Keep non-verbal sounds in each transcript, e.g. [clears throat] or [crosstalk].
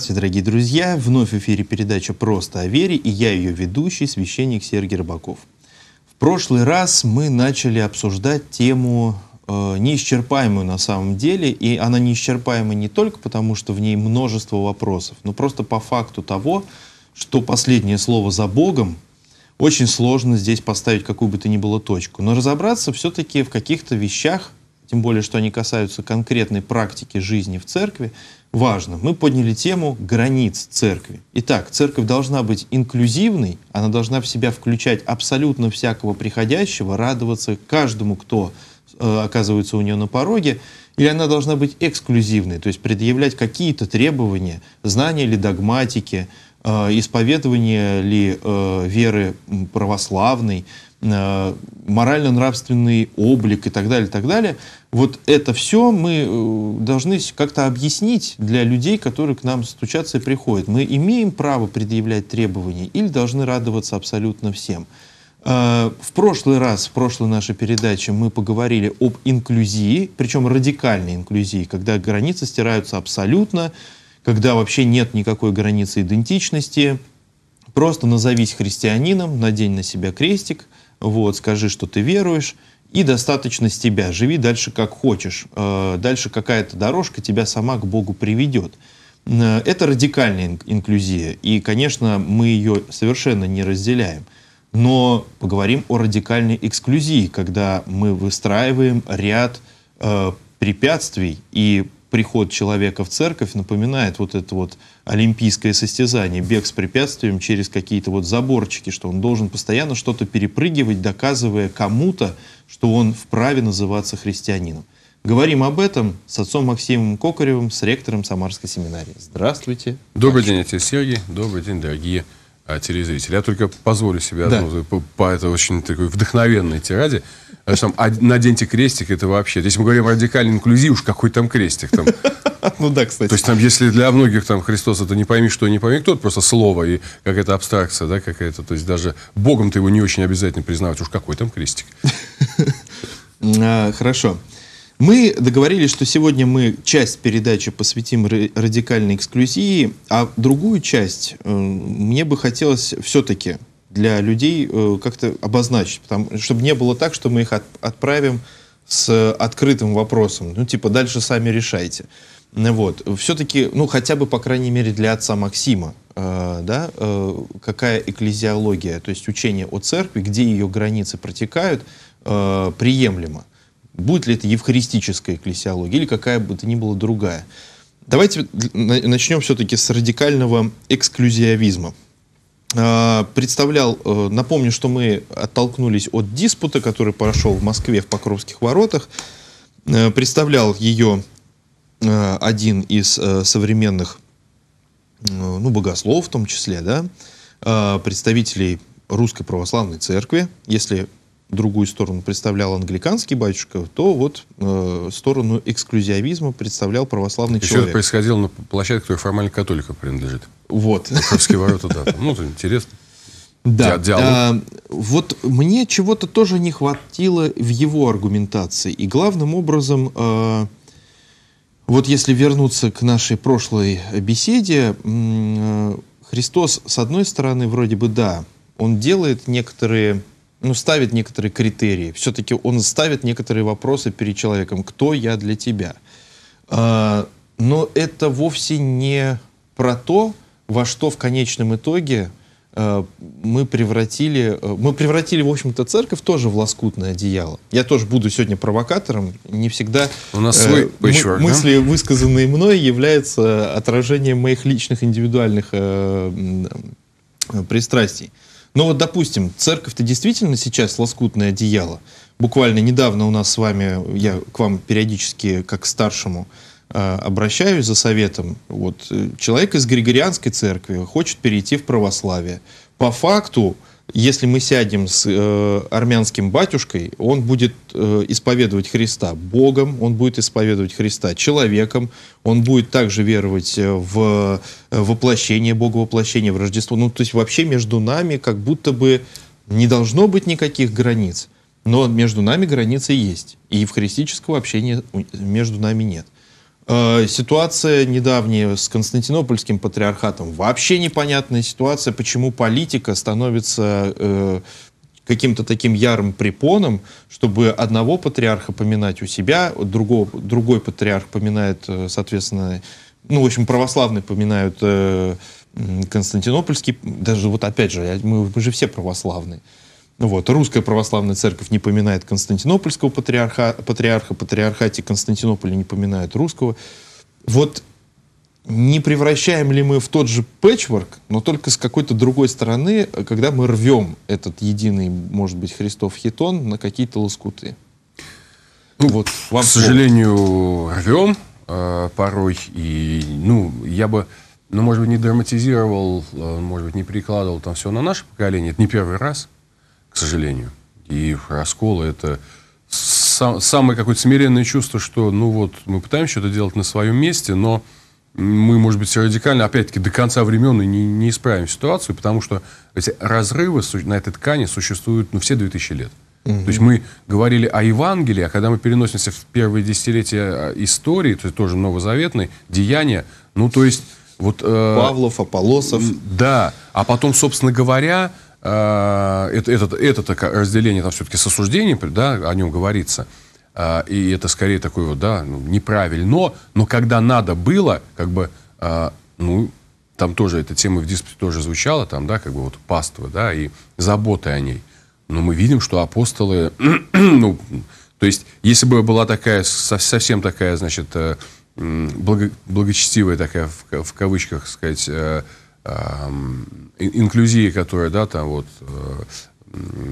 Здравствуйте, дорогие друзья! Вновь в эфире передача «Просто о вере» и я ее ведущий, священник Сергей Рыбаков. В прошлый раз мы начали обсуждать тему э, неисчерпаемую на самом деле, и она неисчерпаема не только потому, что в ней множество вопросов, но просто по факту того, что последнее слово «за Богом» очень сложно здесь поставить какую бы то ни было точку. Но разобраться все-таки в каких-то вещах, тем более, что они касаются конкретной практики жизни в церкви, важно. Мы подняли тему границ церкви. Итак, церковь должна быть инклюзивной, она должна в себя включать абсолютно всякого приходящего, радоваться каждому, кто э, оказывается у нее на пороге, или она должна быть эксклюзивной, то есть предъявлять какие-то требования, знания или догматики, э, исповедование ли э, веры православной, Э, морально-нравственный облик и так далее, и так далее. Вот это все мы э, должны как-то объяснить для людей, которые к нам стучатся и приходят. Мы имеем право предъявлять требования или должны радоваться абсолютно всем. Э, в прошлый раз, в прошлой нашей передаче мы поговорили об инклюзии, причем радикальной инклюзии, когда границы стираются абсолютно, когда вообще нет никакой границы идентичности, просто назовись христианином, надень на себя крестик – вот, скажи, что ты веруешь, и достаточно с тебя, живи дальше как хочешь. Э, дальше какая-то дорожка тебя сама к Богу приведет. Э, это радикальная инклюзия, и, конечно, мы ее совершенно не разделяем. Но поговорим о радикальной эксклюзии, когда мы выстраиваем ряд э, препятствий и приход человека в церковь напоминает вот это вот олимпийское состязание, бег с препятствием через какие-то вот заборчики, что он должен постоянно что-то перепрыгивать, доказывая кому-то, что он вправе называться христианином. Говорим об этом с отцом Максимом Кокаревым, с ректором Самарской семинарии. Здравствуйте. Добрый день, отец Сергей. Добрый день, дорогие а, телезрителей. Я только позволю себе да. одну, по, по этой очень такой вдохновенной тираде. Э, там, наденьте крестик, это вообще... Здесь мы говорим о радикальной инклюзии, уж какой там крестик там. [laughs] Ну да, кстати. То есть там, если для многих там Христос это не пойми что, не пойми кто, это просто слово и какая-то абстракция, да, какая-то. То есть даже Богом ты его не очень обязательно признавать, уж какой там крестик. [laughs] А, хорошо. Мы договорились, что сегодня мы часть передачи посвятим радикальной эксклюзии, а другую часть э, мне бы хотелось все-таки для людей э, как-то обозначить, потому, чтобы не было так, что мы их от, отправим с открытым вопросом, ну типа дальше сами решайте. Вот. Все-таки, ну хотя бы, по крайней мере, для отца Максима, э, да, э, какая экклезиология, то есть учение о церкви, где ее границы протекают, э, приемлемо будет ли это евхаристическая экклесиология или какая бы то ни была другая. Давайте начнем все-таки с радикального эксклюзиовизма. А, представлял, э, напомню, что мы оттолкнулись от диспута, который прошел в Москве в Покровских воротах. Э, представлял ее э, один из современных ну, богословов, в том числе, да, представителей Русской Православной Церкви, если другую сторону представлял англиканский батюшка, то вот э, сторону эксклюзивизма представлял православный Еще человек. Все это происходило на площадке, которая формально католика принадлежит. Вот. Московские ворота, да. Ну, это интересно. Да, диалог. А, вот мне чего-то тоже не хватило в его аргументации. И главным образом, э, вот если вернуться к нашей прошлой беседе, э, Христос, с одной стороны, вроде бы да, он делает некоторые ну, ставит некоторые критерии. Все-таки он ставит некоторые вопросы перед человеком. Кто я для тебя? А, но это вовсе не про то, во что в конечном итоге а, мы превратили, а, мы превратили, в общем-то, церковь тоже в лоскутное одеяло. Я тоже буду сегодня провокатором. Не всегда У нас э, свой э, мы, мысли, высказанные мной, являются отражением моих личных индивидуальных э, пристрастий. Но ну вот, допустим, церковь-то действительно сейчас лоскутное одеяло. Буквально недавно у нас с вами, я к вам периодически, как к старшему, э, обращаюсь за советом. Вот э, человек из Григорианской церкви хочет перейти в православие. По факту, если мы сядем с э, армянским батюшкой, он будет э, исповедовать Христа Богом, он будет исповедовать Христа человеком, он будет также веровать э, в э, воплощение Бога, воплощение в Рождество. Ну, то есть вообще между нами как будто бы не должно быть никаких границ, но между нами границы есть, и в христического общения между нами нет. Э, ситуация недавняя с Константинопольским патриархатом. Вообще непонятная ситуация, почему политика становится э, каким-то таким ярым препоном, чтобы одного патриарха поминать у себя, другого, другой патриарх поминает, э, соответственно, ну, в общем, православные поминают э, Константинопольский, даже вот опять же, мы, мы же все православные. Ну вот. Русская православная церковь не поминает константинопольского патриарха, патриарха, патриархате Константинополя не поминают русского. Вот не превращаем ли мы в тот же пэтчворк, но только с какой-то другой стороны, когда мы рвем этот единый, может быть, Христов хитон на какие-то лоскуты? Ну, вот, вам к сожалению, рвем э, порой. И, ну, я бы, ну, может быть, не драматизировал, э, может быть, не перекладывал там все на наше поколение. Это не первый раз к сожалению. И расколы это сам, самое какое-то смиренное чувство, что ну вот мы пытаемся что-то делать на своем месте, но мы, может быть, радикально, опять-таки, до конца времен и не, не исправим ситуацию, потому что эти разрывы на этой ткани существуют ну, все 2000 лет. Угу. То есть мы говорили о Евангелии, а когда мы переносимся в первые десятилетия а, истории, то есть тоже новозаветной, деяния, ну то есть вот... Э, Павлов, Аполосов. Да, а потом, собственно говоря, а, это, это, это разделение там все-таки с осуждением, да, о нем говорится. А, и это скорее такое вот, да, ну, неправильно. Но, но когда надо было, как бы, а, ну, там тоже эта тема в диспуте тоже звучала, там, да, как бы вот паства, да, и заботы о ней. Но мы видим, что апостолы, [clears throat] ну, то есть, если бы была такая, совсем такая, значит, э, благо, благочестивая такая, в, в кавычках, сказать, э, инклюзии, которая, да, там вот, э,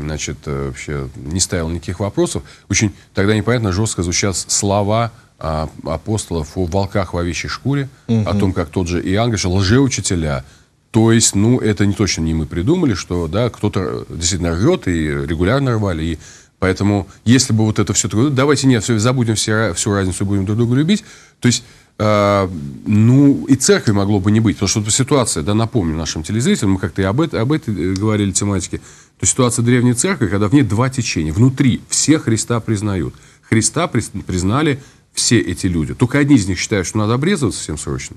значит, э, вообще не ставила никаких вопросов, очень тогда непонятно жестко звучат слова а, апостолов о волках в овечьей шкуре, угу. о том, как тот же Иоанн говорит, что лжеучителя, то есть, ну, это не точно не мы придумали, что, да, кто-то э, действительно рвет, и регулярно рвали, и поэтому, если бы вот это все такое, «Ну, давайте, нет, все, забудем все, всю разницу, будем друг друга любить, то есть Э, ну, и церкви могло бы не быть. Потому что эта ситуация, да, напомню нашим телезрителям, мы как-то и об, это, об этой э, говорили тематике, то ситуация древней церкви, когда в ней два течения. Внутри все Христа признают. Христа признали все эти люди. Только одни из них считают, что надо обрезываться всем срочно.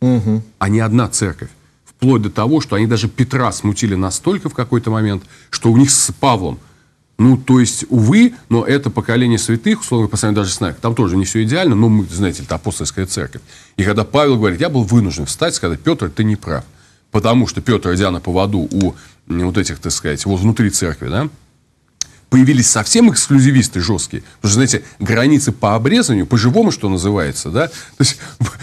Угу. А не одна церковь. Вплоть до того, что они даже Петра смутили настолько в какой-то момент, что у них с Павлом – ну, то есть, увы, но это поколение святых, условно, по сравнению даже с нами, там тоже не все идеально, но мы, знаете, это апостольская церковь. И когда Павел говорит, я был вынужден встать, сказать, Петр, ты не прав. Потому что Петр, идя на поводу у вот этих, так сказать, вот внутри церкви, да, появились совсем эксклюзивисты жесткие. Потому что, знаете, границы по обрезанию, по-живому, что называется, да, то есть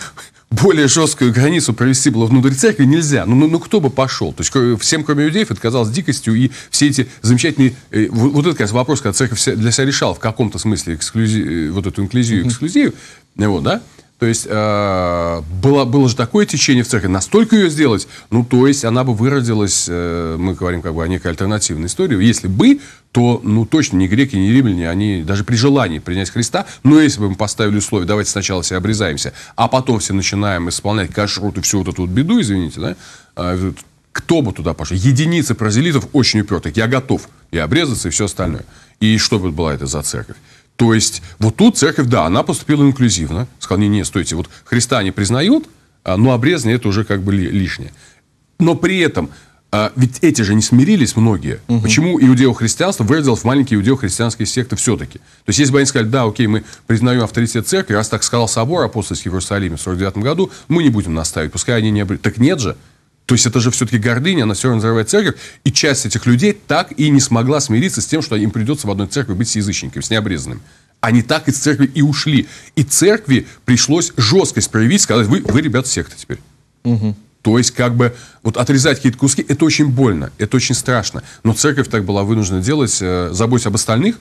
[laughs] более жесткую границу провести было внутрь церкви нельзя. Ну, ну, ну кто бы пошел? То есть всем, кроме иудеев, это казалось дикостью, и все эти замечательные... Э, вот, вот это, конечно, вопрос, когда церковь для себя решала в каком-то смысле эксклюзив, э, вот эту инклюзию, эксклюзию, mm-hmm. вот, да? То есть э, было, было же такое течение в церкви, настолько ее сделать, ну, то есть она бы выродилась, э, мы говорим как бы о некой альтернативной истории, если бы, то, ну, точно ни греки, ни римляне, они даже при желании принять Христа, но если бы мы поставили условие, давайте сначала все обрезаемся, а потом все начинаем исполнять кашрут и всю вот эту вот беду, извините, да, э, кто бы туда пошел? Единицы прозелитов очень упертых, я готов и обрезаться, и все остальное. И что бы была это за церковь? То есть вот тут церковь, да, она поступила инклюзивно. Сказала, не, не, стойте, вот Христа не признают, а, но обрезание это уже как бы лишнее. Но при этом а, ведь эти же не смирились многие. Угу. Почему иудео-христианство выродилось в маленькие иудео-христианские секты все-таки? То есть, если бы они сказали, да, окей, мы признаем авторитет церкви, раз так сказал собор апостольский в Иерусалиме в 49 году, мы не будем настаивать, пускай они не обрели. Так нет же. То есть это же все-таки гордыня, она все равно взрывает церковь. И часть этих людей так и не смогла смириться с тем, что им придется в одной церкви быть с язычниками, с необрезанными. Они так из церкви и ушли. И церкви пришлось жесткость проявить, сказать, вы, вы ребята, секта теперь. Угу. То есть, как бы, вот отрезать какие-то куски, это очень больно, это очень страшно. Но церковь так была вынуждена делать, э, об остальных.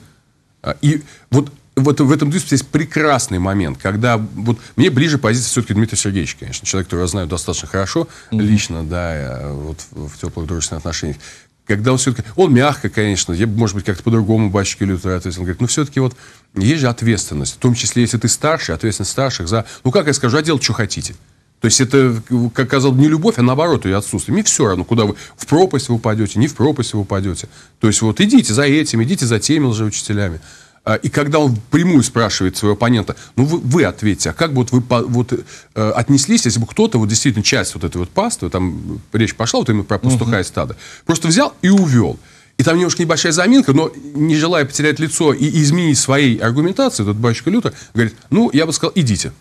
А, и вот вот в этом дискуссии есть прекрасный момент, когда вот мне ближе позиция все-таки Дмитрия Сергеевича, конечно, человек, которого я знаю достаточно хорошо mm-hmm. лично, да, вот в теплых дружественных отношениях. Когда он все-таки, он мягко, конечно, я, может быть, как-то по-другому батюшке Лютера ответил, он говорит, ну, все-таки вот есть же ответственность, в том числе, если ты старший, ответственность старших за, ну, как я скажу, а делать, что хотите. То есть это, как казалось, не любовь, а наоборот ее отсутствие. Мне все равно, куда вы, в пропасть вы упадете, не в пропасть вы упадете. То есть вот идите за этим, идите за теми лжеучителями. учителями а, и когда он прямую спрашивает своего оппонента, ну вы, вы ответьте, а как бы вот вы вот, э, отнеслись, если бы кто-то вот действительно часть вот этой вот пасты, там речь пошла вот именно про пастуха uh-huh. и стадо, просто взял и увел. И там немножко небольшая заминка, но не желая потерять лицо и изменить своей аргументации, этот батюшка Лютер говорит, ну, я бы сказал, идите.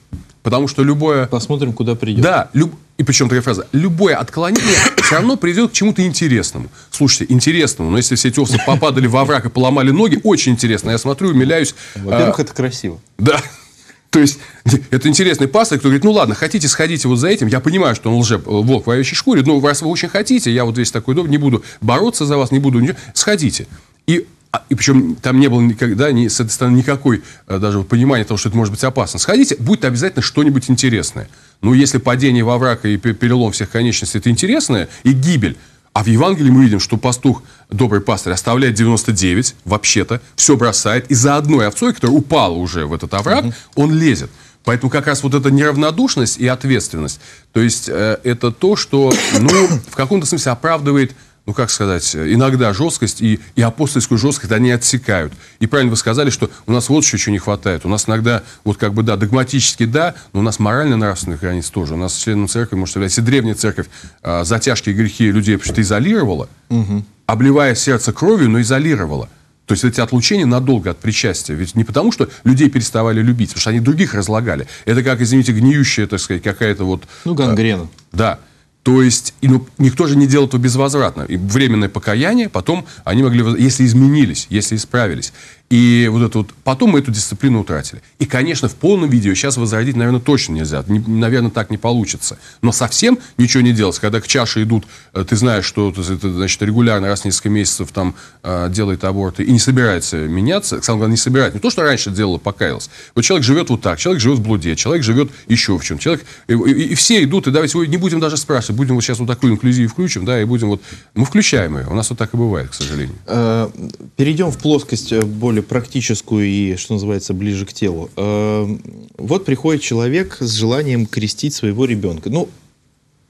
Потому что любое... Посмотрим, куда придет. Да, люб... И причем такая фраза. Любое отклонение все равно приведет к чему-то интересному. Слушайте, интересному. Но если все эти овцы попадали во враг и поломали ноги, очень интересно. Я смотрю, умиляюсь. Во-первых, а... это красиво. Да. [laughs] То есть, [laughs] это интересный пастор, кто говорит, ну ладно, хотите, сходите вот за этим. Я понимаю, что он лже, э, волк в овечьей шкуре, но раз вы очень хотите, я вот весь такой дом, не буду бороться за вас, не буду ничего, сходите. И а, и причем там не было никогда, ни, с этой стороны, никакой э, даже понимания того, что это может быть опасно. Сходите, будет обязательно что-нибудь интересное. Ну, если падение во враг и перелом всех конечностей – это интересное, и гибель. А в Евангелии мы видим, что пастух, добрый пастырь, оставляет 99, вообще-то, все бросает, и за одной овцой, которая упала уже в этот овраг, угу. он лезет. Поэтому как раз вот эта неравнодушность и ответственность, то есть э, это то, что, ну, в каком-то смысле оправдывает ну как сказать, э, иногда жесткость и, и апостольскую жесткость они отсекают. И правильно вы сказали, что у нас вот еще чего не хватает. У нас иногда, вот как бы да, догматически да, но у нас морально-нравственных границ тоже. У нас членом церкви может являться и древняя церковь а, затяжки и грехи людей что-то изолировала, угу. обливая сердце кровью, но изолировала. То есть эти отлучения надолго от причастия. Ведь не потому, что людей переставали любить, потому что они других разлагали. Это как, извините, гниющая, так сказать, какая-то вот... Ну, э, гангрена. А, да. То есть ну, никто же не делал этого безвозвратно. И временное покаяние, потом они могли, если изменились, если исправились. И вот это вот... Потом мы эту дисциплину утратили. И, конечно, в полном видео сейчас возродить, наверное, точно нельзя. Не, наверное, так не получится. Но совсем ничего не делать. Когда к чаше идут, э, ты знаешь, что ты, значит, регулярно раз в несколько месяцев там э, делает аборты и не собирается меняться. Самое главное, не собирается. Не то, что раньше делала, покаялась. Вот человек живет вот так. Человек живет в блуде. Человек живет еще в чем. Человек... И, и, и все идут, и давайте не будем даже спрашивать. Будем вот сейчас вот такую инклюзию включим, да, и будем вот... Мы включаем ее. У нас вот так и бывает, к сожалению. Э, Перейдем в плоскость более более практическую и, что называется, ближе к телу. Эм, вот приходит человек с желанием крестить своего ребенка. Ну,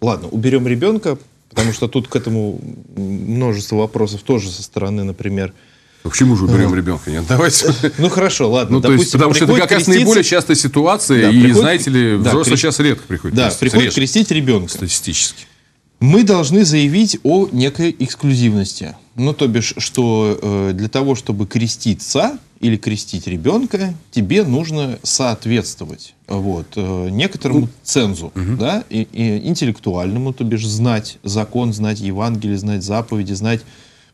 ладно, уберем ребенка, потому что тут к этому множество вопросов тоже со стороны, например, ну, почему же уберем ну, ребенка? Нет, давайте. [laughs] Ну хорошо, ладно. Ну, допустим, то есть, потому что это как креститься... раз наиболее частая ситуация, да, и, приходит... знаете ли, да, взрослые крест... сейчас редко приходят. Да, крестить. приходит Реже. крестить ребенка. Статистически. Мы должны заявить о некой эксклюзивности. Ну, то бишь, что э, для того, чтобы креститься или крестить ребенка, тебе нужно соответствовать вот, э, некоторому ну, цензу, угу. да, и, и интеллектуальному, то бишь знать закон, знать Евангелие, знать заповеди, знать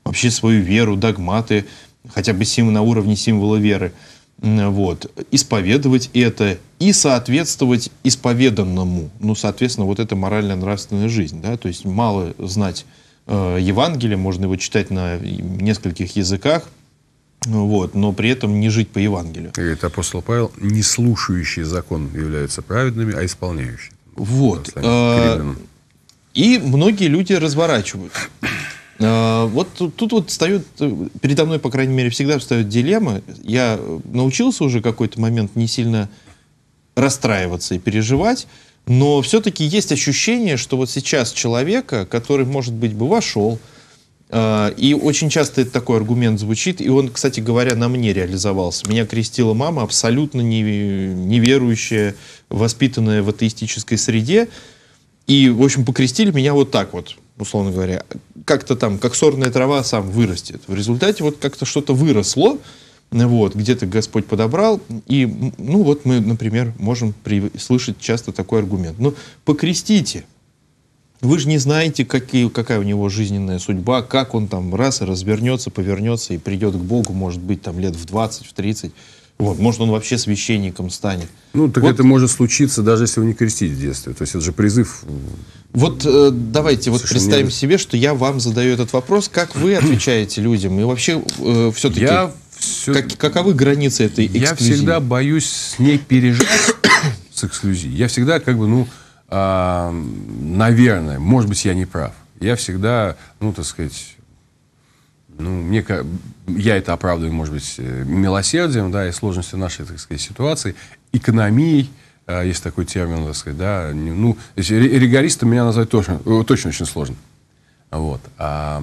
вообще свою веру, догматы, хотя бы сим, на уровне символа веры. Вот. Исповедовать это и соответствовать исповеданному. Ну, соответственно, вот это морально-нравственная жизнь. Да? То есть мало знать Э, Евангелие, можно его читать на нескольких языках, ну вот, но при этом не жить по Евангелию. Говорит апостол Павел, не слушающие закон являются праведными, а исполняющие. Вот. Э, и многие люди разворачивают. Э, вот тут вот встает, передо мной, по крайней мере, всегда встает дилемма. Я научился уже какой-то момент не сильно расстраиваться и переживать, но все-таки есть ощущение, что вот сейчас человека, который, может быть, бы вошел, э, и очень часто такой аргумент звучит, и он, кстати говоря, на мне реализовался. Меня крестила мама, абсолютно неверующая, воспитанная в атеистической среде, и, в общем, покрестили меня вот так вот, условно говоря. Как-то там, как сорная трава сам вырастет. В результате вот как-то что-то выросло, вот, где-то Господь подобрал, и, ну, вот мы, например, можем при... слышать часто такой аргумент. Ну, покрестите, вы же не знаете, какие, какая у него жизненная судьба, как он там раз развернется, повернется и придет к Богу, может быть, там лет в 20, в 30. Вот, может, он вообще священником станет. Ну, так вот. это может случиться, даже если вы не крестите в детстве. То есть это же призыв. Вот э, давайте вот представим не... себе, что я вам задаю этот вопрос. Как вы отвечаете людям? И вообще э, все-таки... Я все... Как, каковы границы этой эксклюзии? Я всегда боюсь с ней пережать [coughs] с эксклюзией. Я всегда как бы, ну, а, наверное, может быть, я не прав. Я всегда, ну, так сказать, ну, мне, я это оправдываю, может быть, э, милосердием, да, и сложностью нашей, так сказать, ситуации, экономией, э, есть такой термин, так сказать, да, ну, ригористом меня назвать тоже, точно очень сложно. Вот. А,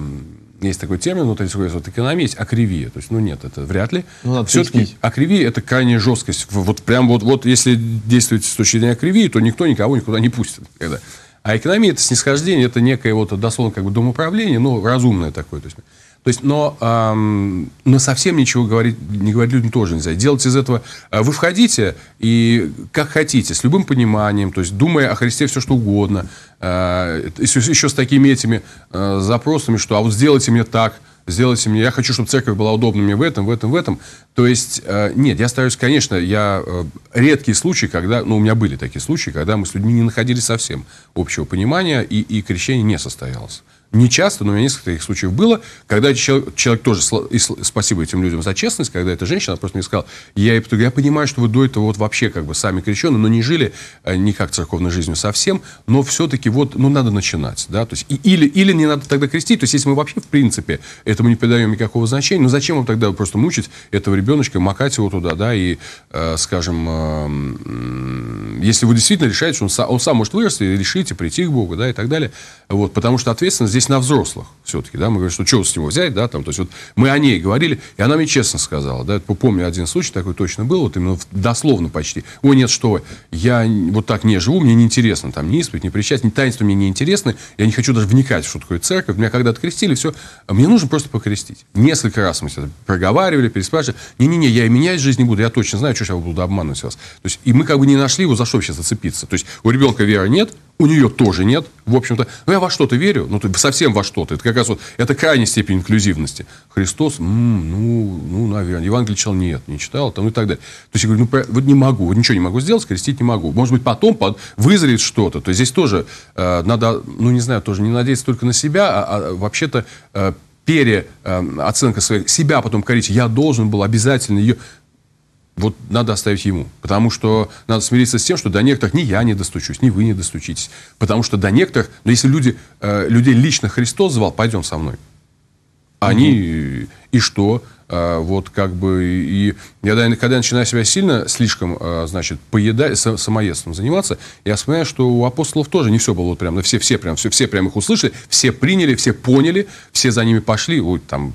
есть такой термин, ну, то есть, вот экономия есть акривия. То есть, ну, нет, это вряд ли. Ну, надо Все-таки акривия – это крайняя жесткость. Вот прям вот, вот если действовать с точки зрения акривии, то никто никого никуда не пустит. это, А экономия – это снисхождение, это некое вот дословно как бы домоуправление, но разумное такое. То есть, то есть, но, эм, но совсем ничего говорить, не говорить людям тоже нельзя. Делать из этого... Э, вы входите и как хотите, с любым пониманием, то есть думая о Христе все что угодно, э, еще с такими этими э, запросами, что «а вот сделайте мне так», сделайте мне, я хочу, чтобы церковь была удобна мне в этом, в этом, в этом. То есть, э, нет, я стараюсь, конечно, я э, редкие случаи, когда, ну, у меня были такие случаи, когда мы с людьми не находили совсем общего понимания, и, и крещение не состоялось не часто, но у меня несколько таких случаев было, когда человек, человек тоже, и спасибо этим людям за честность, когда эта женщина просто мне сказала, я, я понимаю, что вы до этого вот вообще как бы сами крещены, но не жили э, никак церковной жизнью совсем, но все-таки вот, ну, надо начинать, да, то есть, и, или, или не надо тогда крестить, то есть, если мы вообще, в принципе, этому не придаем никакого значения, ну, зачем вам тогда просто мучить этого ребеночка, макать его туда, да, и, э, скажем, э, если вы действительно решаете, что он, сам, он сам может вырасти, решите прийти к Богу, да, и так далее, вот, потому что ответственность здесь здесь на взрослых все-таки, да, мы говорим, что что с него взять, да, там, то есть вот мы о ней говорили, и она мне честно сказала, да, помню один случай, такой точно был, вот именно дословно почти, О, нет, что вы, я вот так не живу, мне неинтересно там ни исповедь, ни причастие, ни таинство мне неинтересны, я не хочу даже вникать, в что такое церковь, меня когда-то крестили, все, а мне нужно просто покрестить. Несколько раз мы это проговаривали, переспрашивали, не-не-не, я и менять жизнь не буду, я точно знаю, что я буду обманывать вас. То есть, и мы как бы не нашли его, за что вообще зацепиться. То есть, у ребенка веры нет, у нее тоже нет, в общем-то, ну, я во что-то верю, ну, ты совсем во что-то. Это как раз вот, это крайняя степень инклюзивности. Христос, м-м, ну, ну, наверное. Евангелие читал, нет, не читал, там и так далее. То есть, я говорю, ну, вот не могу, вот ничего не могу сделать, крестить не могу. Может быть, потом под... вызреет что-то. То есть, здесь тоже э, надо, ну, не знаю, тоже не надеяться только на себя, а, а вообще-то э, переоценка э, своей себя потом корить. Я должен был обязательно ее... Вот надо оставить ему. Потому что надо смириться с тем, что до некоторых ни я не достучусь, ни вы не достучитесь. Потому что до некоторых, но если люди, э, людей лично Христос звал, пойдем со мной. Они, угу. и что? Э, вот как бы, и я, когда я начинаю себя сильно слишком, э, значит, поедать, самоедством заниматься, я вспоминаю, что у апостолов тоже не все было вот прям, на все, все прям, все, все прям их услышали, все приняли, все поняли, все за ними пошли, вот там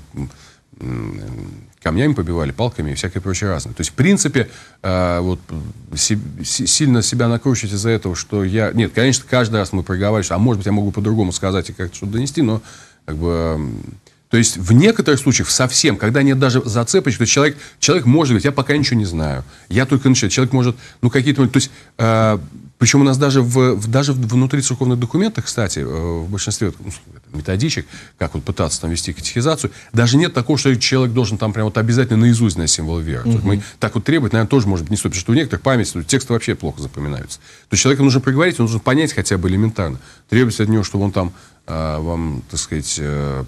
камнями побивали, палками и всякое прочее разное. То есть, в принципе, э, вот си, си, сильно себя накручивать из-за этого, что я... Нет, конечно, каждый раз мы проговариваем, а может быть, я могу по-другому сказать и как-то что-то донести, но как бы... Эм, то есть в некоторых случаях совсем, когда нет даже зацепочек, то человек, человек может говорить, я пока ничего не знаю, я только начинаю. Человек может, ну, какие-то... То есть э, причем у нас даже, в, в, даже внутри церковных документов, кстати, э, в большинстве ну, методичек, как вот пытаться там вести катехизацию, даже нет такого, что человек должен там прям вот обязательно наизусть на символ веры. Угу. Мы так вот требовать, наверное, тоже может быть не стоит, потому что у некоторых память, тексты вообще плохо запоминаются. То есть человеку нужно проговорить, он должен понять хотя бы элементарно. Требуется от него, чтобы он там э, вам, так сказать, э,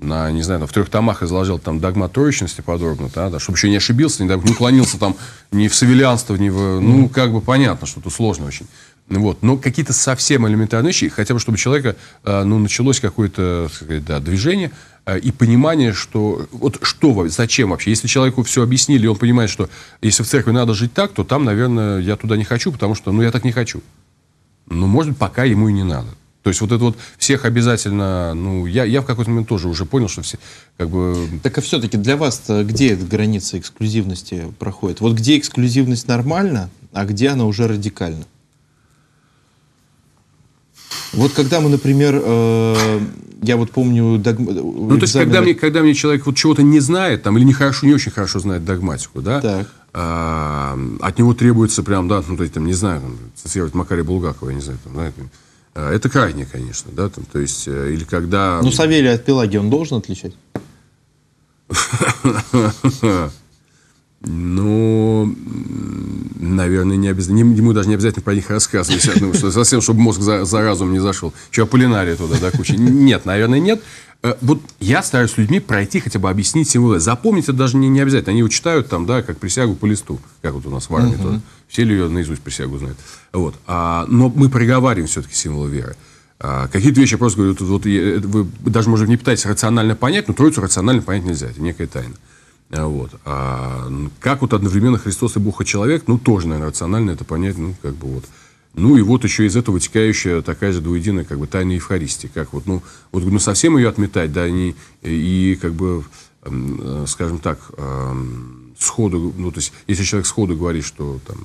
на, не знаю, там, в трех томах изложил там догмат троечности подробно, да, да, чтобы еще не ошибился, не, не клонился там ни в савелянство, ни в... Ну, как бы понятно, что тут сложно очень. Вот. Но какие-то совсем элементарные вещи, хотя бы чтобы человека, э, ну, началось какое-то, да, движение э, и понимание, что... Вот что, зачем вообще? Если человеку все объяснили, он понимает, что если в церкви надо жить так, то там, наверное, я туда не хочу, потому что, ну, я так не хочу. Ну, может быть, пока ему и не надо. То есть вот это вот всех обязательно, ну, я, я в какой-то момент тоже уже понял, что все как бы... Так а все-таки для вас где эта граница эксклюзивности проходит? Вот где эксклюзивность нормальна, а где она уже радикальна? Вот когда мы, например, э, я вот помню догма... Э, ну, экзамены... то есть, когда мне, когда мне человек вот чего-то не знает, там, или не, хорошо, не очень хорошо знает догматику, да? Так. Э, от него требуется прям, да, ну, то есть, там, не знаю, там, Макария Булгакова, я не знаю, там, да, а, это крайне, конечно, да, там, то есть, э, или когда... Ну, Савелий от Пелаги он должен отличать? [laughs] Ну, наверное, не обязательно. Ему даже не обязательно про них рассказывать. Ну, что совсем, чтобы мозг за, за разум не зашел. Че, полинария туда, да, куча? Нет, наверное, нет. Э, вот я стараюсь с людьми пройти, хотя бы объяснить символы. Запомнить это даже не, не обязательно. Они его читают там, да, как присягу по листу. Как вот у нас в армии угу. тоже. Все ли ее наизусть присягу знают. Вот. А, но мы проговариваем все-таки символы веры. А, какие-то вещи, я просто говорю, вот, вот, э, вы даже, может, не пытаетесь рационально понять, но троицу рационально понять нельзя. Это некая тайна. А, вот. А как вот одновременно Христос и Бог и человек, ну, тоже, наверное, рационально это понять, ну, как бы вот. Ну, и вот еще из этого вытекающая такая же двуединая, как бы, тайна Евхаристии. Как вот, ну, вот, ну, совсем ее отметать, да, не, и, как бы, э, скажем так, сходу, ну, то есть, если человек сходу говорит, что там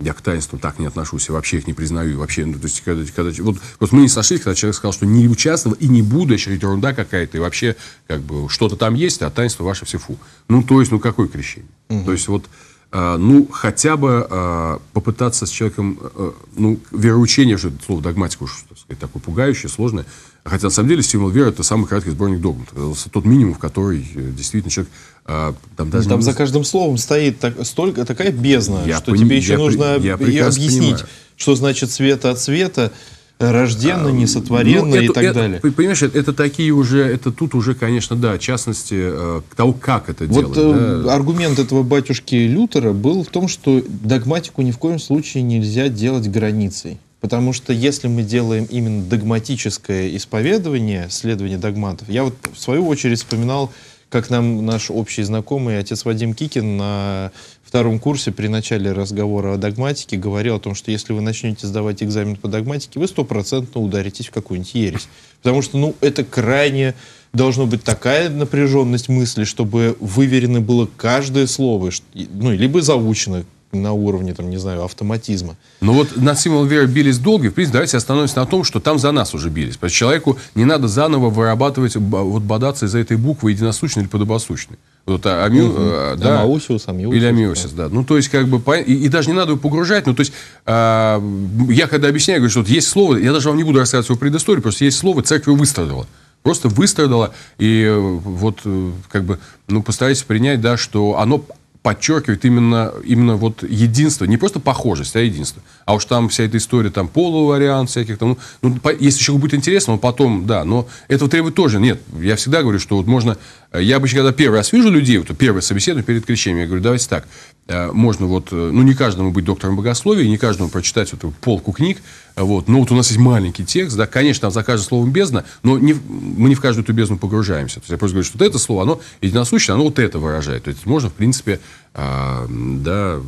я к таинствам так не отношусь, я вообще их не признаю, вообще, ну, то есть, когда, когда, вот, вот мы не сошлись, когда человек сказал, что не участвовал и не буду, еще считаю, ерунда какая-то, и вообще, как бы, что-то там есть, а таинство ваше все фу. Ну, то есть, ну, какое крещение? Угу. То есть, вот, а, ну, хотя бы а, попытаться с человеком, а, ну, вероучение, же, слово догматика уж, так сказать, такое пугающее, сложное, Хотя, на самом деле, «Символ веры» — это самый краткий сборник догм. Это тот минимум, в который э, действительно человек... А, там, даже ну, там за каждым словом стоит так, столько, такая бездна, я что пон... тебе еще я нужно при... я объяснить, понимаю. что значит «света от света», рожденно, несотворенно а, ну, это, и так это, далее. Понимаешь, это, такие уже, это тут уже, конечно, да, в частности, э, того, как это вот, делать. Э, да. аргумент этого батюшки Лютера был в том, что догматику ни в коем случае нельзя делать границей. Потому что если мы делаем именно догматическое исповедование, следование догматов, я вот в свою очередь вспоминал, как нам наш общий знакомый отец Вадим Кикин на втором курсе при начале разговора о догматике говорил о том, что если вы начнете сдавать экзамен по догматике, вы стопроцентно ударитесь в какую-нибудь ересь. Потому что, ну, это крайне должна быть такая напряженность мысли, чтобы выверено было каждое слово, ну, либо заучено на уровне, там, не знаю, автоматизма. Ну вот над символом веры бились долго, и, в принципе, давайте остановимся на том, что там за нас уже бились. Потому что человеку не надо заново вырабатывать, вот бодаться из-за этой буквы единосущной или подобосущной. Вот амю, угу. да, амаусиус, амиусис. Или амиосис, да. да. Ну, то есть, как бы, и, и даже не надо его погружать. Ну, то есть, э, я когда объясняю, говорю, что вот есть слово, я даже вам не буду рассказывать его предысторию, просто есть слово, церковь выстрадала просто выстрадала. И э, вот э, как бы, ну, постарайтесь принять, да, что оно подчеркивает именно, именно вот единство, не просто похожесть, а единство. А уж там вся эта история, там полувариант всяких, там, ну, ну по, если человеку будет интересно, он потом, да, но этого требует тоже, нет, я всегда говорю, что вот можно, э, я обычно, когда первый раз вижу людей, вот первый собеседование перед крещением, я говорю, давайте так, э, можно вот, э, ну, не каждому быть доктором богословия, не каждому прочитать вот эту полку книг, вот. Но ну, вот у нас есть маленький текст, да, конечно, там за каждым словом бездна, но не, мы не в каждую эту бездну погружаемся. То есть я просто говорю, что вот это слово, оно единосущное, оно вот это выражает. То есть можно, в принципе, э, да,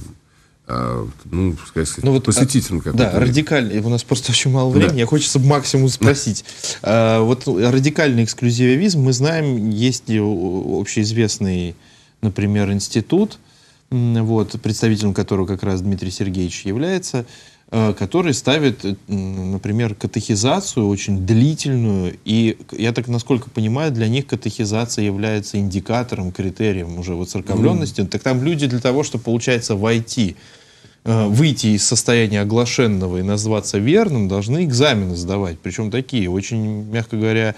а, ну, сказать, ну, вот, посвятительным а, Да, радикальный. У нас просто очень мало времени. Да. Хочется максимум спросить. Да. А, вот радикальный эксклюзивизм, мы знаем, есть ли общеизвестный, например, институт, вот, представителем которого как раз Дмитрий Сергеевич является, Э, который ставит, э, например, катехизацию очень длительную, и я так, насколько понимаю, для них катехизация является индикатором, критерием уже воцерковленности. Mm. Так там люди для того, чтобы, получается, войти, э, выйти из состояния оглашенного и назваться верным, должны экзамены сдавать, причем такие, очень, мягко говоря,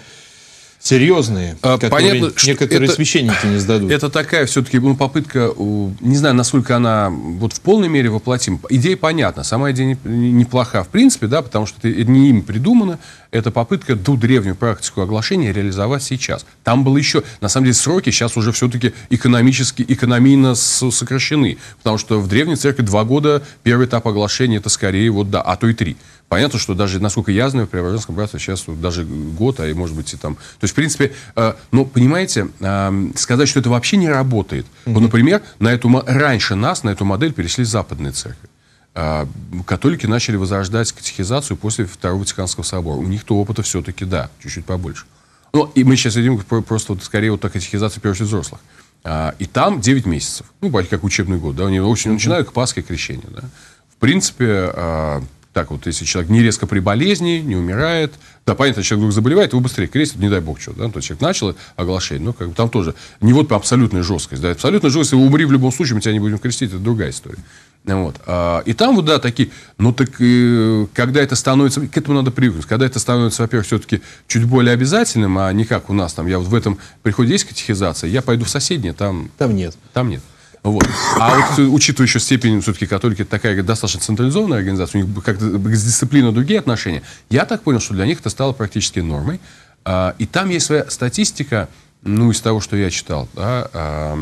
серьезные, а, которые Понятно, некоторые это, священники не сдадут. Это такая все-таки ну, попытка, не знаю, насколько она вот в полной мере воплотима. Идея понятна, сама идея неплоха в принципе, да, потому что это не им придумано, это попытка ту древнюю практику оглашения реализовать сейчас. Там было еще, на самом деле, сроки сейчас уже все-таки экономически, экономийно сокращены, потому что в древней церкви два года первый этап оглашения это скорее вот да, а то и три. Понятно, что даже, насколько я знаю, в Преображенском братстве сейчас даже год, а и может быть и там... То есть, в принципе, э, ну, понимаете, э, сказать, что это вообще не работает. Mm-hmm. Вот, например, на эту, раньше нас на эту модель перешли западные церкви. Э, католики начали возрождать катехизацию после Второго Ватиканского собора. У них-то опыта все-таки, да, чуть-чуть побольше. Ну, и мы сейчас идем просто вот, скорее вот так катехизация, прежде взрослых. А, и там 9 месяцев. Ну, как учебный год, да, они очень начинают к Пасхе крещения, да. В принципе, э, так вот, если человек не резко при болезни, не умирает, да, понятно, человек вдруг заболевает, его быстрее крестят, не дай бог что, да, ну, то есть человек начал оглашение, но ну, как бы там тоже не вот абсолютная жесткость, да, абсолютная жесткость, умри в любом случае, мы тебя не будем крестить, это другая история. Ну, вот. А, и там вот, да, такие, ну так, э, когда это становится, к этому надо привыкнуть, когда это становится, во-первых, все-таки чуть более обязательным, а не как у нас там, я вот в этом приходе есть катехизация, я пойду в соседнее, там... Там нет. Там нет. Вот. А вот э, учитывая еще степень, все-таки католики это такая достаточно централизованная организация, у них как с дисциплиной другие отношения. Я так понял, что для них это стало практически нормой. А, и там есть своя статистика, ну, из того, что я читал, да,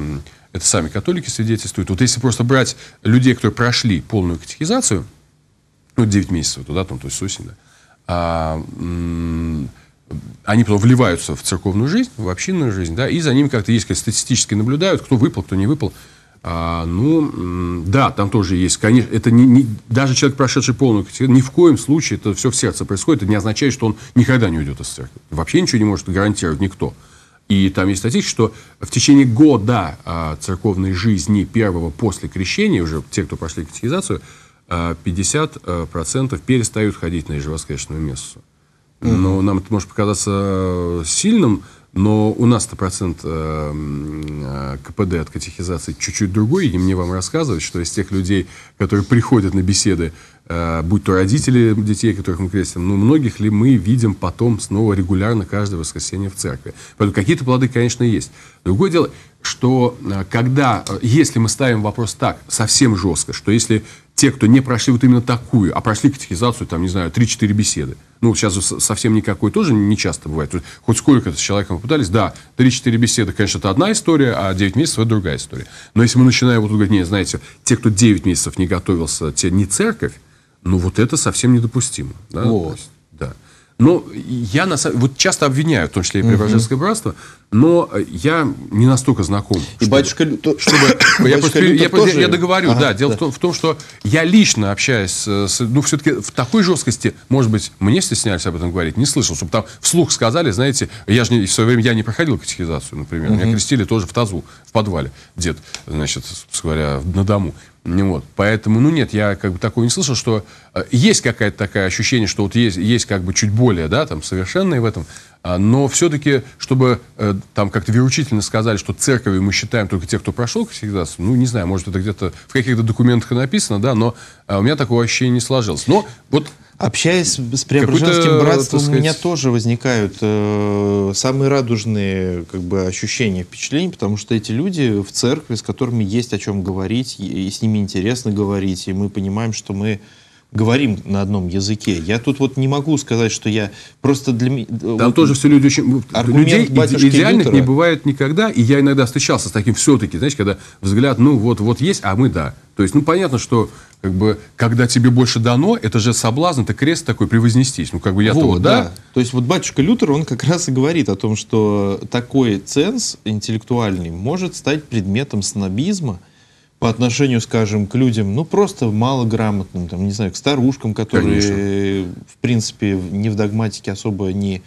это сами католики свидетельствуют. Вот если просто брать людей, которые прошли полную катехизацию, ну, 9 месяцев туда, там, то есть сосен, да, а, они потом вливаются в церковную жизнь, в общинную жизнь, да, и за ними как-то есть как статистически наблюдают, кто выпал, кто не выпал. А, ну, да, там тоже есть, конечно, это не, не, даже человек, прошедший полную ни в коем случае это все в сердце происходит, это не означает, что он никогда не уйдет из церкви. Вообще ничего не может гарантировать никто. И там есть статистика, что в течение года а, церковной жизни первого после крещения, уже те, кто прошли катехизацию, 50% а, а, перестают ходить на ежевоскресную мессу. Но нам это может показаться э, сильным но у нас-то процент э, э, КПД от катехизации чуть-чуть другой, и мне вам рассказывать, что из тех людей, которые приходят на беседы, э, будь то родители детей, которых мы крестим, ну, многих ли мы видим потом снова регулярно каждое воскресенье в церкви. Поэтому какие-то плоды, конечно, есть. Другое дело, что когда, если мы ставим вопрос так, совсем жестко, что если те, кто не прошли вот именно такую, а прошли катехизацию, там, не знаю, 3-4 беседы, ну, сейчас совсем никакой тоже не часто бывает. Хоть сколько с человеком попытались, да, 3-4 беседы, конечно, это одна история, а 9 месяцев – это другая история. Но если мы начинаем вот говорить, не, знаете, те, кто 9 месяцев не готовился, те не церковь, ну, вот это совсем недопустимо. Да? Вот. Да. Но ну, я на самом... Вот часто обвиняю, в том числе и Преображенское угу. братство, но э, я не настолько знаком. И чтобы, [coughs] батюшка... Чтобы, я, просто, я, тоже... я договорю, ага, да. Дело да. В, том, в том, что я лично общаюсь с... Ну, все-таки в такой жесткости, может быть, мне стеснялись об этом говорить, не слышал, чтобы там вслух сказали, знаете, я же не, в свое время я не проходил катехизацию, например. Угу. Меня крестили тоже в тазу, в подвале. Дед, значит, говоря, на дому. Вот. Поэтому, ну нет, я как бы такого не слышал, что э, есть какое то такое ощущение, что вот есть, есть как бы чуть более, да, там, совершенное в этом, а, но все-таки, чтобы э, там как-то веручительно сказали, что церковью мы считаем только тех, кто прошел катехизацию. Ну, не знаю, может, это где-то в каких-то документах и написано, да, но а, у меня такого ощущения не сложилось. Но вот Общаясь с преображенским братством, сказать... у меня тоже возникают э, самые радужные как бы, ощущения, впечатления, потому что эти люди в церкви, с которыми есть о чем говорить, и, и с ними интересно говорить, и мы понимаем, что мы говорим на одном языке. Я тут вот не могу сказать, что я просто для э, Там вот, тоже все люди очень... Людей идеальных Лютера... не бывает никогда, и я иногда встречался с таким все-таки, знаешь, когда взгляд, ну вот, вот есть, а мы да. То есть, ну понятно, что как бы, когда тебе больше дано, это же соблазн, это крест такой, превознестись. Ну, как бы я вот, то, да? да? То есть, вот батюшка Лютер, он как раз и говорит о том, что такой ценз интеллектуальный может стать предметом снобизма, по отношению, скажем, к людям, ну, просто малограмотным, там, не знаю, к старушкам, которые, Конечно. в принципе, не в догматике особо не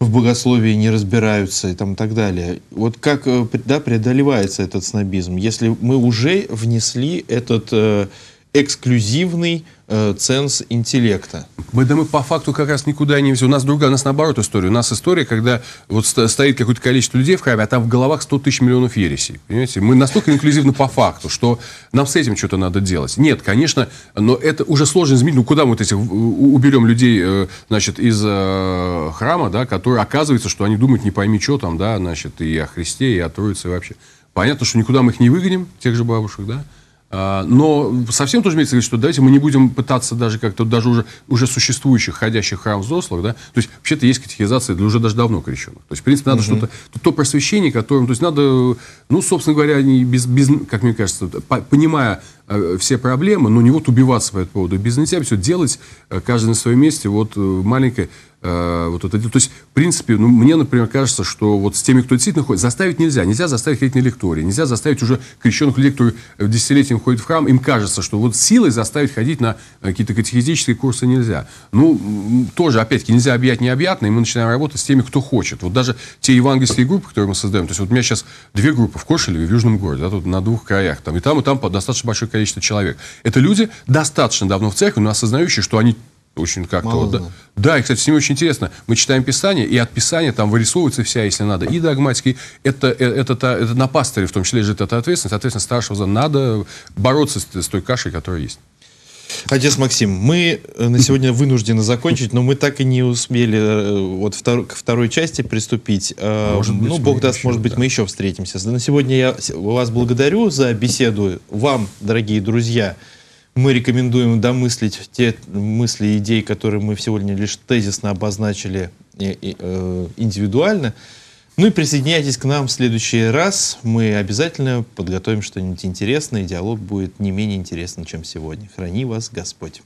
в богословии не разбираются и там и так далее. Вот как э, да, преодолевается этот снобизм, если мы уже внесли этот э, эксклюзивный э, ценз интеллекта. Мы, да мы по факту как раз никуда не... У нас другая, у нас наоборот история. У нас история, когда вот стоит какое-то количество людей в храме, а там в головах 100 тысяч миллионов ересей. Понимаете? Мы настолько инклюзивны по факту, что нам с этим что-то надо делать. Нет, конечно, но это уже сложно изменить. Ну, куда мы вот этих э, уберем людей, э, значит, из э, храма, да, которые оказывается, что они думают не пойми что там, да, значит, и о Христе, и о Троице вообще. Понятно, что никуда мы их не выгоним, тех же бабушек, да, а, но совсем тоже имеется в виду, что давайте мы не будем пытаться даже как-то даже уже, уже существующих, ходящих храм взрослых, да, то есть вообще-то есть катехизация для уже даже давно крещенных. То есть, в принципе, надо угу. что-то, то, то просвещение, которым, то есть надо, ну, собственно говоря, не без, без, как мне кажется, по, понимая э, все проблемы, но не вот убиваться по этому поводу, а без все делать, э, каждый на своем месте, вот э, маленькое, Э, вот это То есть, в принципе, ну, мне, например, кажется, что вот с теми, кто действительно ходит, заставить нельзя. Нельзя заставить ходить на лектории. Нельзя заставить уже крещенных людей, которые десятилетиями ходят в храм, им кажется, что вот силой заставить ходить на э, какие-то катехизические курсы нельзя. Ну, тоже, опять-таки, нельзя объять необъятное, и мы начинаем работать с теми, кто хочет. Вот даже те евангельские группы, которые мы создаем, то есть вот у меня сейчас две группы в Кошелеве в Южном городе, да, тут на двух краях, там и там, и там достаточно большое количество человек. Это люди достаточно давно в церкви, но осознающие, что они очень как-то вот, да. да, и, кстати, с ними очень интересно. Мы читаем Писание, и от Писания там вырисовывается вся, если надо, и догматики. Это, э, это, это, это на пастыре в том числе лежит эта ответственность. Ответственность старшего за надо бороться с, с той кашей, которая есть. Отец Максим, мы э, на сегодня вынуждены закончить, но мы так и не успели э, вот втор к второй части приступить. Может быть, ну, Бог даст, еще, может быть, да. мы еще встретимся. На сегодня я вас благодарю за беседу. Вам, дорогие друзья, мы рекомендуем домыслить те мысли и идеи, которые мы сегодня лишь тезисно обозначили э, индивидуально. Ну и присоединяйтесь к нам в следующий раз. Мы обязательно подготовим что-нибудь интересное. Диалог будет не менее интересным, чем сегодня. Храни вас Господь.